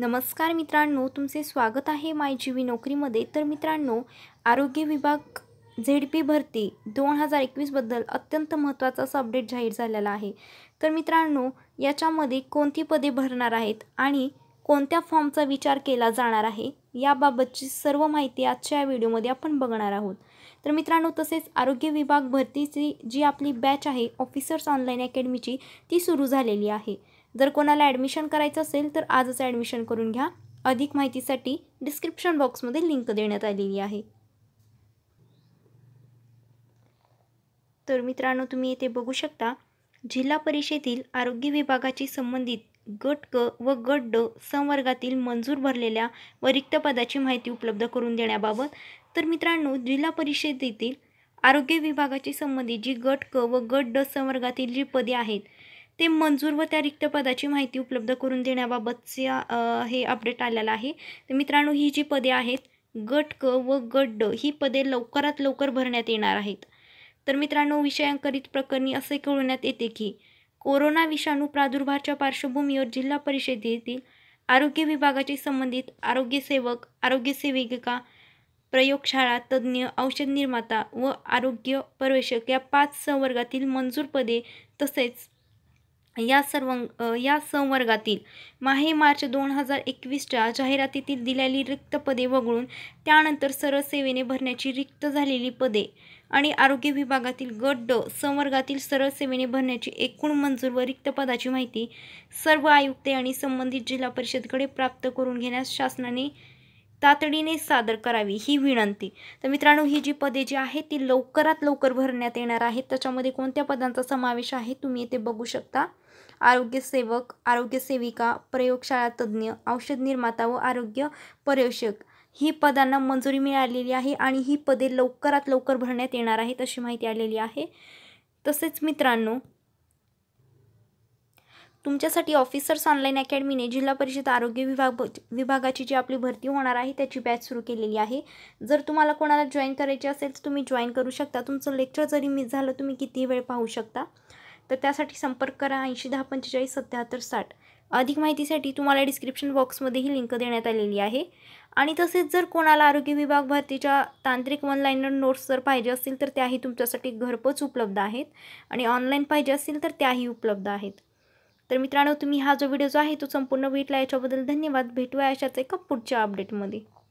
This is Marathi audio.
नमस्कार मित्रांनो तुमचे स्वागत आहे मायजीवी नोकरीमध्ये तर मित्रांनो आरोग्य विभाग झेड पी भरती दोन हजार एकवीसबद्दल अत्यंत महत्त्वाचा असा अपडेट जाहीर झालेला आहे तर मित्रांनो याच्यामध्ये कोणती पदे भरणार आहेत आणि कोणत्या फॉर्मचा विचार केला जाणार आहे याबाबतची सर्व माहिती आजच्या या व्हिडिओमध्ये आपण बघणार आहोत तर मित्रांनो तसेच आरोग्य विभाग भरतीची जी आपली बॅच आहे ऑफिसर्स ऑनलाईन अकॅडमीची ती सुरू झालेली आहे जर कोणाला ॲडमिशन करायचं असेल तर आजच ॲडमिशन करून घ्या अधिक माहितीसाठी डिस्क्रिप्शन बॉक्समध्ये लिंक देण्यात आलेली आहे तर मित्रांनो तुम्ही येथे बघू शकता जिल्हा परिषदेतील आरोग्य विभागाची संबंधित गट क व गट ड संवर्गातील मंजूर भरलेल्या व रिक्त पदाची माहिती उपलब्ध करून देण्याबाबत तर मित्रांनो जिल्हा परिषदेतील आरोग्य विभागाची संबंधित जी गट क व गट ड संवर्गातील जी पदे आहेत ते मंजूर व त्या रिक्त पदाची माहिती उपलब्ध करून देण्याबाबतचे हे अपडेट आलेलं आहे तर मित्रांनो ही जी पदे आहेत गट क व गट ड ही पदे लवकरात लवकर भरण्यात येणार आहेत तर मित्रांनो विषयांकरित प्रकरणी असे कळवण्यात येते की कोरोना विषाणू प्रादुर्भावाच्या पार्श्वभूमीवर जिल्हा परिषदेतील आरोग्य विभागाचे संबंधित आरोग्यसेवक आरोग्यसेविका प्रयोगशाळा तज्ज्ञ औषध निर्माता व आरोग्य प्रवेशक या पाच संवर्गातील मंजूर पदे तसेच या सर्व या संवर्गातील माहे मार्च दोन हजार एकवीसच्या जाहिरातीतील दिलेली रिक्त पदे वगळून त्यानंतर सरळ सेवेने भरण्याची रिक्त झालेली पदे आणि आरोग्य विभागातील गट ड संवर्गातील सरळ सेवेने भरण्याची एकूण मंजूर व रिक्त पदाची माहिती सर्व आयुक्ते आणि संबंधित जिल्हा परिषदकडे प्राप्त करून घेण्यास शासनाने तातडीने सादर करावी ही विनंती तर मित्रांनो ही जी पदे जी आहेत ती लवकरात लवकर भरण्यात येणार आहेत त्याच्यामध्ये कोणत्या पदांचा समावेश आहे तुम्ही येथे बघू शकता आरोग्यसेवक आरोग्यसेविका प्रयोगशाळा तज्ज्ञ औषध निर्माता व आरोग्य पर्यवेक्षक ही पदांना मंजुरी मिळालेली आहे आणि ही पदे लवकरात लवकर भरण्यात येणार आहेत अशी माहिती आलेली आहे तसेच मित्रांनो तुमच्यासाठी ऑफिसर्स ऑनलाईन अकॅडमीने जिल्हा परिषद आरोग्य विभाग विभागाची जी आपली भरती होणार आहे त्याची बॅच सुरू केलेली आहे जर तुम्हाला कोणाला जॉईन करायची असेल तर तुम्ही जॉईन करू शकता तुमचं लेक्चर जरी मिस झालं तुम्ही किती वेळ पाहू शकता तर त्यासाठी संपर्क करा ऐंशी दहा पंचेचाळीस सत्याहत्तर साठ अधिक माहितीसाठी तुम्हाला डिस्क्रिप्शन बॉक्समध्येही ही लिंक देण्यात आलेली आहे आणि तसेच जर कोणाला आरोग्य विभाग भारतीच्या तांत्रिक ऑनलाईन नोट्स जर पाहिजे असतील तर त्याही तुमच्यासाठी घरपोच उपलब्ध आहेत आणि ऑनलाईन पाहिजे असतील तर त्याही उपलब्ध आहेत तर मित्रांनो तुम्ही हा जो व्हिडिओ जो आहे तो संपूर्ण भेटला याच्याबद्दल धन्यवाद भेटूया अशाच एका पुढच्या अपडेटमध्ये